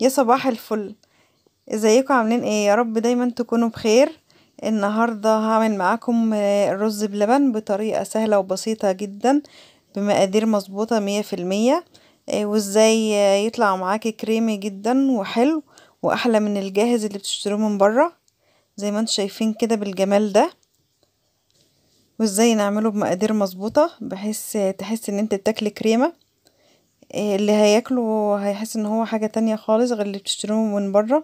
يا صباح الفل ازيكم عاملين ايه يا رب دايما تكونوا بخير النهاردة هعمل معاكم الرز آه، بلبن بطريقة سهلة وبسيطة جدا بمقادير مظبوطة مية في المية آه، وازاي آه، يطلع معاكي كريمي جدا وحلو واحلى من الجاهز اللي بتشتروه من برا زي ما انتوا شايفين كده بالجمال ده وازاي نعمله بمقادير مظبوطة بحيث تحس ان انت بتاكلي كريمة إيه، اللي هياكله هيحس إن هو حاجة تانية خالص غير اللي بتشتروه من برا،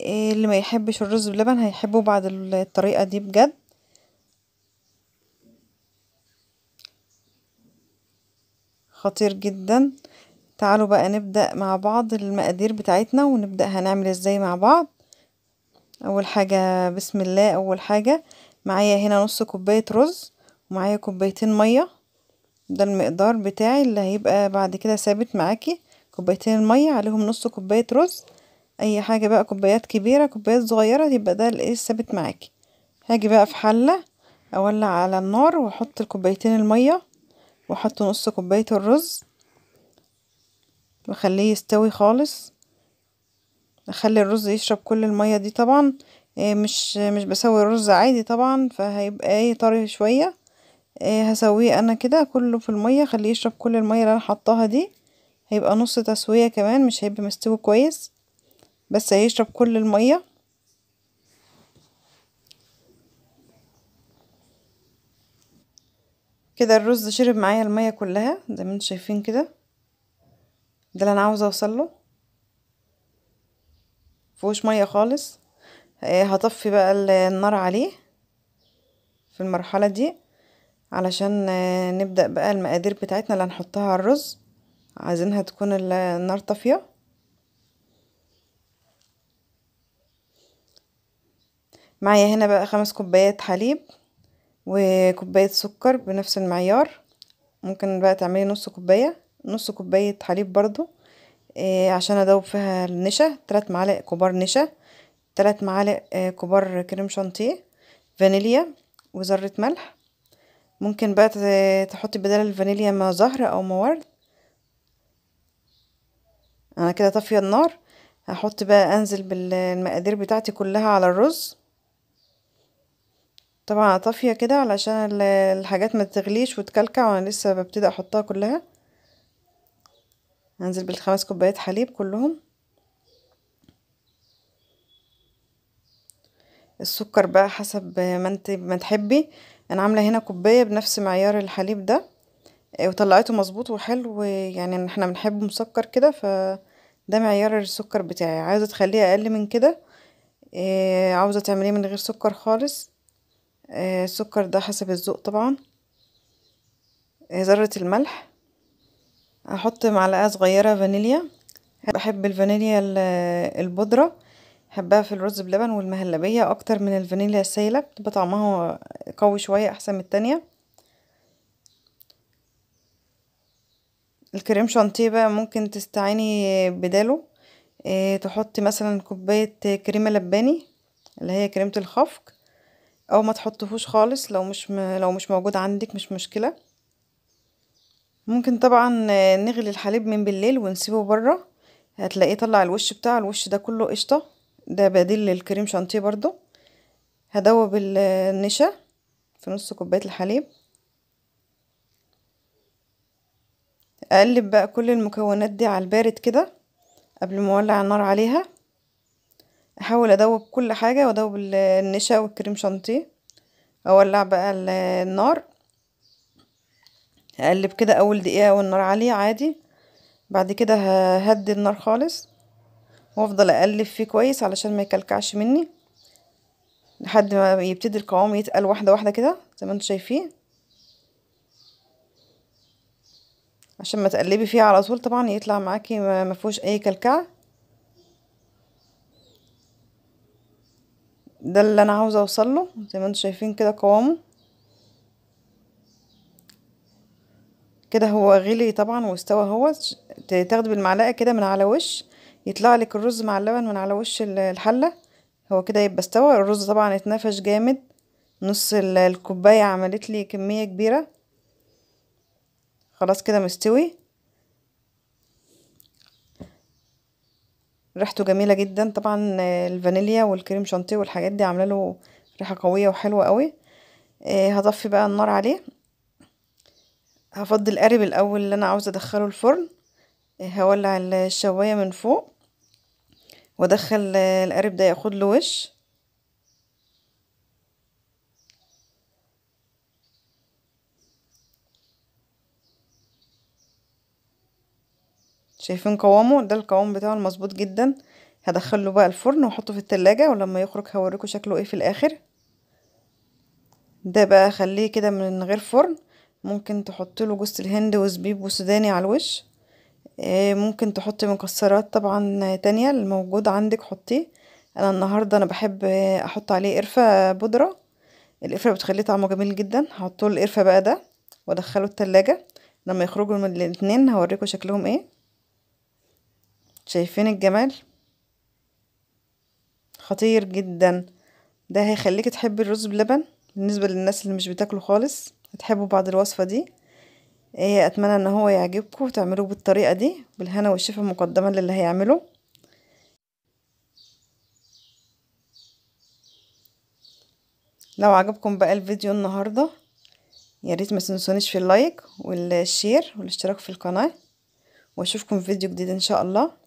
إيه، اللي ميحبش الرز بلبن هيحبه بعد الطريقة دي بجد. خطير جدًا، تعالوا بقى نبدأ مع بعض المقادير بتاعتنا ونبدأ هنعمل ازاي مع بعض. أول حاجة بسم الله أول حاجة معايا هنا نص كوباية رز ومعايا كوبايتين مية. ده المقدار بتاعي اللي هيبقى بعد كده ثابت معاكي كوبايتين المية عليهم نص كوباية رز اي حاجة بقى كوبايات كبيرة كوبايات صغيرة يبقى ده الايه الثابت معاكي هاجي بقى في حلة اولع على النار واحط الكوبايتين المية واحط نص كوباية الرز واخليه يستوي خالص اخلي الرز يشرب كل المية دي طبعا إيه، مش مش بسوي الرز عادي طبعا فهيبقى ايه طري شويه إيه، هسويه انا كده كله في المية خليه يشرب كل المية اللي انا حطاها دي هيبقى نص تسوية كمان مش هيبقى مستوي كويس بس هيشرب كل المية كده الرز شرب معايا المية كلها زي ما انتم شايفين كده ده اللي انا عاوزة اوصله مفيهوش مية خالص إيه، هطفي بقى النار عليه في المرحلة دي علشان آه، نبدأ بقى المقادير بتاعتنا اللي هنحطها على الرز عايزينها تكون النار طافية معايا هنا بقى خمس كوبايات حليب وكوباية سكر بنفس المعيار ممكن بقى تعملي نص كوباية نص كوباية حليب برضو إيه عشان ادوب فيها النشا تلات معالق كبار نشا تلات معالق آه، كبار كريم شانتيه فانيليا وذرة ملح ممكن بقى تحطي بدل الفانيليا ما زهر او ما ورد انا كده طافيه النار هحط بقى انزل بالمقادير بتاعتي كلها على الرز طبعا طافيه كده علشان الحاجات ما تغليش وتكلكع وانا لسه ببتدي احطها كلها هنزل بالخمس كوبايات حليب كلهم السكر بقى حسب ما انت ما تحبي انا عامله هنا كوبايه بنفس معيار الحليب ده آه، وطلعته مظبوط وحلو يعني احنا بنحبه مسكر كده ف ده معيار السكر بتاعي عايزه تخليه اقل من كده إيه عاوزه تعمليه من غير سكر خالص إيه السكر ده حسب الذوق طبعا إيه ذره الملح هحط معلقه صغيره فانيليا بحب الفانيليا البودره بحبها في الرز بلبن والمهلبية اكتر من الفانيليا السايلة بتبقى طعمها قوي شوية احسن من التانية الكريم شانتيه بقى ممكن تستعيني بداله إيه تحطي مثلا كوباية كريمة لباني اللي هي كريمة الخفق او ما تحطهوش خالص لو مش م... لو مش موجود عندك مش مشكلة ممكن طبعا نغلي الحليب من بالليل ونسيبه بره هتلاقيه طلع الوش بتاعه الوش ده كله قشطه ده بديل للكريم شانتيه برضو هدوب النشا في نص كوباية الحليب اقلب بقى كل المكونات دي على البارد كده قبل ما اولع النار عليها احاول ادوب كل حاجة وادوب النشا والكريم شانتيه اولع بقى النار اقلب كده اول دقيقة والنار عالية عادي بعد كده ههدي النار خالص وافضل اقلب فيه كويس علشان ما يكلكعش مني لحد ما يبتدي القوام يتقل واحده واحده كده زي ما انتم شايفين عشان ما تقلبي فيه على طول طبعا يطلع معاكي ما فيهوش اي كلكعه ده اللي انا عاوزه اوصل له زي ما انتم شايفين كده قوامه كده هو غلي طبعا واستوى هو تاخدي بالمعلقه كده من على وش يطلع لك الرز مع اللبن من على وش الحلة هو كده يبقى استوى الرز طبعا اتنفش جامد نص الكوباية عملت لي كمية كبيرة خلاص كده مستوي ريحته جميلة جدا طبعا الفانيليا والكريم شانتيه والحاجات دي عاملة له ريحة قوية وحلوة قوي هطفي آه، بقى النار عليه هفضي القارب الاول اللي انا عاوزة ادخله الفرن آه، هولع الشواية من فوق وادخل القارب ده ياخد له وش شايفين قوامه ده القوام بتاعه المظبوط جدا هدخله بقى الفرن واحطه في التلاجة ولما يخرج هوريكم شكله ايه في الاخر ده بقى خليه كده من غير فرن ممكن تحط له جوز الهند وزبيب وسوداني على الوش آه، ممكن تحطي مكسرات طبعًا تانية الموجود عندِك حطيه، أنا النهارده أنا بحب أحط عليه قرفة بودرة، القرفة بتخليه طعمه جميل جدًا، هحطه القرفة بقى ده وادخّله التلاجة لما يخرجوا من الاتنين هوريكم شكلهم إيه. شايفين الجمال؟ خطير جدًا، ده هيخلّيكِ تحبي الرز بلبن، بالنسبة للناس اللي مش بتاكله خالص هتحبوا بعد الوصفة دي. ايه اتمنى ان هو يعجبكم وتعملوه بالطريقه دي بالهنا والشفا مقدما للي هيعمله لو عجبكم بقى الفيديو النهارده يا ريت ما تنسونيش في اللايك والشير والاشتراك في القناه واشوفكم في فيديو جديد ان شاء الله